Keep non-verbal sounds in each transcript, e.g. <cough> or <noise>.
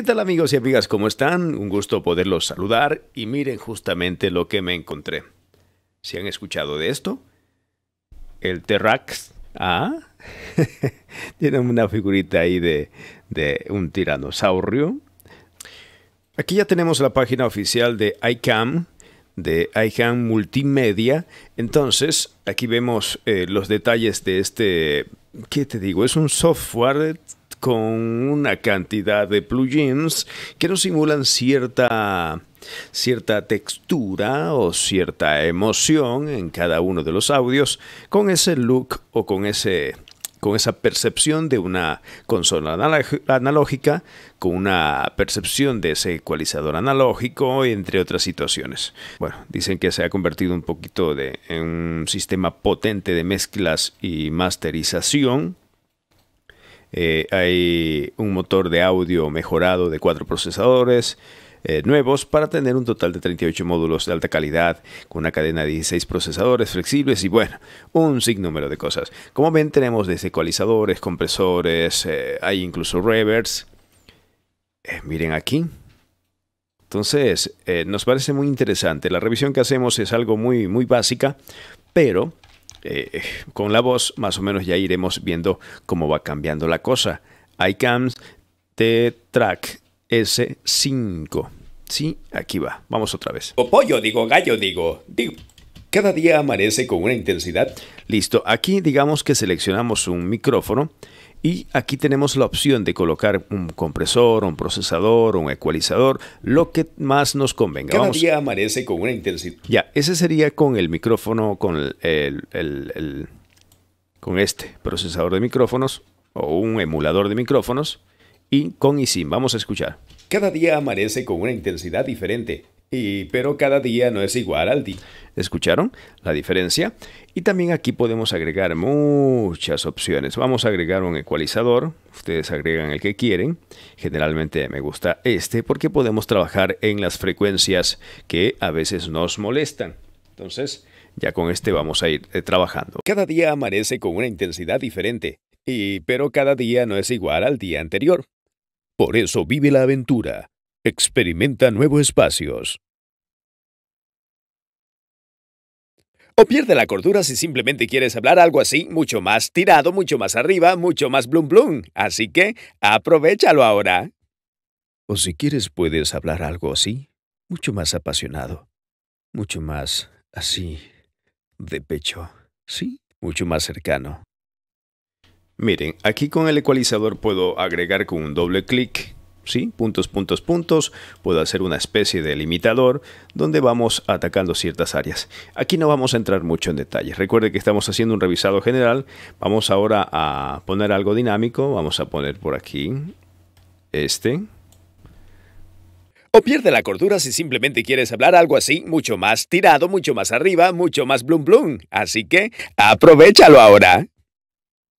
¿Qué tal amigos y amigas? ¿Cómo están? Un gusto poderlos saludar y miren justamente lo que me encontré. ¿Se han escuchado de esto? El Terrax. Ah, <laughs> Tiene una figurita ahí de, un tiranosaurio. Aquí ya tenemos la página oficial de ICAM, de ICAM Multimedia. Entonces, aquí vemos eh, los detalles de este, ¿qué te digo? Es un software con una cantidad de plugins que nos simulan cierta cierta textura o cierta emoción en cada uno de los audios con ese look o con ese con esa percepción de una consola analógica, con una percepción de ese ecualizador analógico, entre otras situaciones. Bueno, dicen que se ha convertido un poquito de, en un sistema potente de mezclas y masterización, eh, hay un motor de audio mejorado de cuatro procesadores eh, nuevos para tener un total de 38 módulos de alta calidad con una cadena de 16 procesadores flexibles y bueno, un sinnúmero de cosas. Como ven tenemos desecualizadores, compresores, eh, hay incluso revers. miren aquí, entonces, nos parece muy interesante. La revisión que hacemos es algo muy, muy básica, pero eh, con la voz más o menos ya iremos viendo cómo va cambiando la cosa. ICAMS t Track S5. Sí, aquí va. Vamos otra vez. O pollo, digo, gallo, digo. digo. Cada día amanece con una intensidad. Listo. Aquí digamos que seleccionamos un micrófono y aquí tenemos la opción de colocar un compresor, un procesador, un ecualizador, lo que más nos convenga. Cada día amanece con una intensidad. Ya, ese sería con el micrófono, con con este procesador de micrófonos o un emulador de micrófonos y con y sin. Vamos a escuchar. Cada día amanece con una intensidad diferente. Y, pero cada día no es igual al día. ¿Escucharon la diferencia? Y también aquí podemos agregar muchas opciones. Vamos a agregar un ecualizador. Ustedes agregan el que quieren. Generalmente me gusta este porque podemos trabajar en las frecuencias que a veces nos molestan. Entonces, ya con este vamos a ir eh, trabajando. Cada día amanece con una intensidad diferente. Y, pero cada día no es igual al día anterior. Por eso vive la aventura Experimenta nuevos espacios. O pierde la cordura si simplemente quieres hablar algo así, mucho más tirado, mucho más arriba, mucho más blum blum. Así que aprovechalo ahora. O si quieres puedes hablar algo así, mucho más apasionado, mucho más así, de pecho, ¿sí? Mucho más cercano. Miren, aquí con el ecualizador puedo agregar con un doble clic ¿sí? Puntos, puntos, puntos. Puedo hacer una especie de limitador donde vamos atacando ciertas áreas. Aquí no vamos a entrar mucho en detalle. Recuerde que estamos haciendo un revisado general. Vamos ahora a poner algo dinámico. Vamos a poner por aquí este. O pierde la cordura si simplemente quieres hablar algo así, mucho más tirado, mucho más arriba, mucho más blum blum. Así que aprovechalo ahora.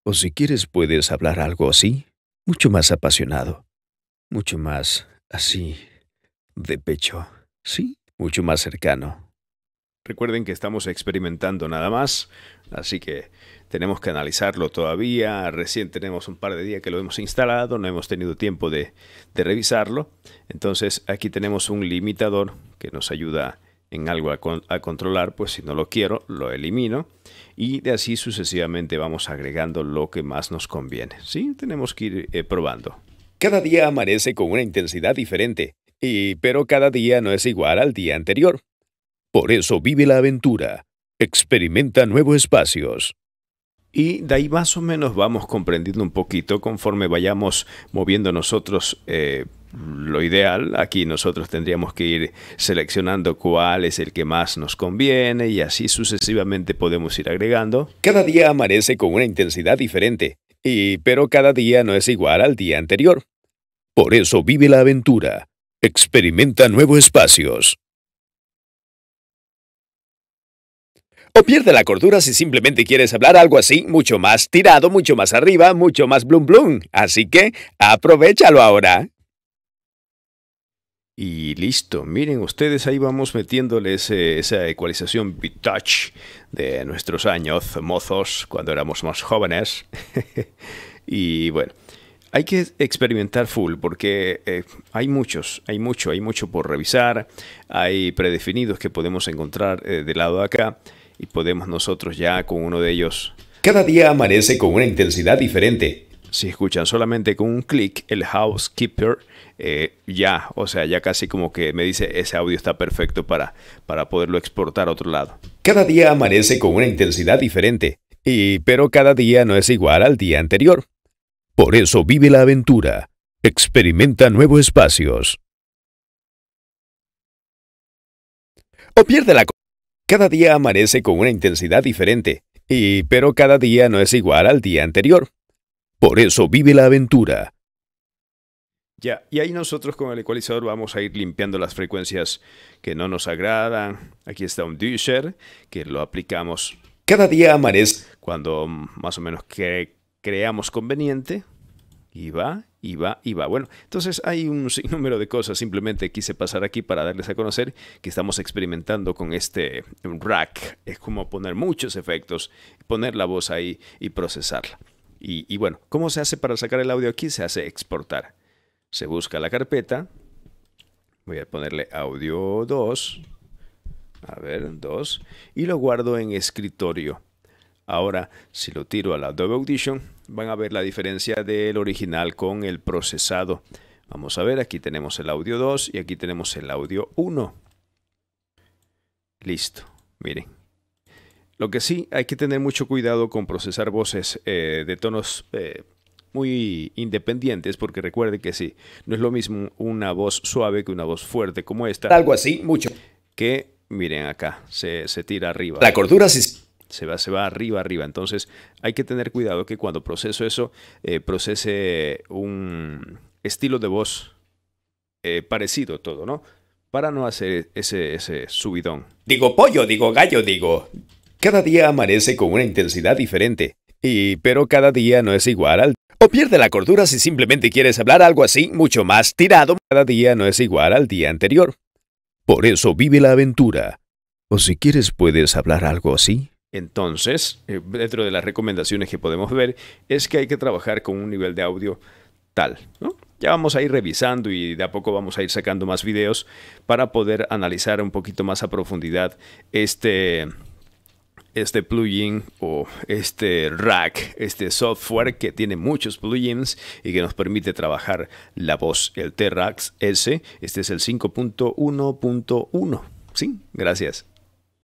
O si quieres puedes hablar algo así, mucho más apasionado, mucho más así, de pecho, ¿sí? Mucho más cercano. Recuerden que estamos experimentando nada más, así que tenemos que analizarlo todavía. Recién tenemos un par de días que lo hemos instalado, no hemos tenido tiempo de, revisarlo. Entonces aquí tenemos un limitador que nos ayuda en algo a, controlar, pues si no lo quiero, lo elimino y de así sucesivamente vamos agregando lo que más nos conviene. ¿sí? Tenemos que ir eh, probando. Cada día amanece con una intensidad diferente, y pero cada día no es igual al día anterior. Por eso vive la aventura, experimenta nuevos espacios. Y de ahí más o menos vamos comprendiendo un poquito conforme vayamos moviendo nosotros. Eh, lo ideal, aquí nosotros tendríamos que ir seleccionando cuál es el que más nos conviene y así sucesivamente podemos ir agregando. Cada día amanece con una intensidad diferente, y, pero cada día no es igual al día anterior. Por eso vive la aventura. Experimenta nuevos espacios. O pierde la cordura si simplemente quieres hablar algo así, mucho más tirado, mucho más arriba, mucho más blum blum. Así que aprovechalo ahora. Y listo, miren ustedes, ahí vamos metiéndoles eh, esa ecualización bit touch de nuestros años mozos, cuando éramos más jóvenes. <laughs> y bueno, hay que experimentar full porque eh, hay muchos, hay mucho, hay mucho por revisar, hay predefinidos que podemos encontrar eh, de lado acá y podemos nosotros ya con uno de ellos. Cada día amanece con una intensidad diferente. Si escuchan solamente con un clic el housekeeper, eh, ya, o sea, ya casi como que me dice ese audio está perfecto para, para poderlo exportar a otro lado. Cada día amanece con una intensidad diferente, y, pero cada día no es igual al día anterior. Por eso vive la aventura. Experimenta nuevos espacios. O pierde la... Cada día amanece con una intensidad diferente, y pero cada día no es igual al día anterior. Por eso vive la aventura. Ya, y ahí nosotros con el ecualizador vamos a ir limpiando las frecuencias que no nos agradan. Aquí está un Dusher, que lo aplicamos. Cada día amanece. Cuando mm, más o menos que creamos conveniente y va, y va, y va. Bueno, entonces hay un sinnúmero de cosas. Simplemente quise pasar aquí para darles a conocer que estamos experimentando con este rack. Es como poner muchos efectos, poner la voz ahí y procesarla. Y, y bueno, ¿cómo se hace para sacar el audio aquí? Se hace exportar. Se busca la carpeta. Voy a ponerle audio 2. A ver, 2. Y lo guardo en escritorio. Ahora, si lo tiro a la Adobe Audition, van a ver la diferencia del original con el procesado. Vamos a ver, aquí tenemos el audio 2 y aquí tenemos el audio 1. Listo, miren. Lo que sí, hay que tener mucho cuidado con procesar voces eh, de tonos eh, muy independientes, porque recuerde que sí, no es lo mismo una voz suave que una voz fuerte como esta. Algo así, mucho. Que, miren acá, se, tira arriba. La cordura se se va, se va arriba, arriba. Entonces hay que tener cuidado que cuando proceso eso, eh, procese un estilo de voz eh, parecido todo, ¿no? Para no hacer ese, subidón. Digo pollo, digo gallo, digo. Cada día amanece con una intensidad diferente, y pero cada día no es igual al... O pierde la cordura si simplemente quieres hablar algo así, mucho más tirado. Cada día no es igual al día anterior. Por eso vive la aventura. O si quieres puedes hablar algo así, entonces, eh, dentro de las recomendaciones que podemos ver es que hay que trabajar con un nivel de audio tal. Ya vamos a ir revisando y de a poco vamos a ir sacando más videos para poder analizar un poquito más a profundidad este, este plugin o este rack, este software que tiene muchos plugins y que nos permite trabajar la voz, el t racks S. Este es el 5.1.1. Sí, gracias.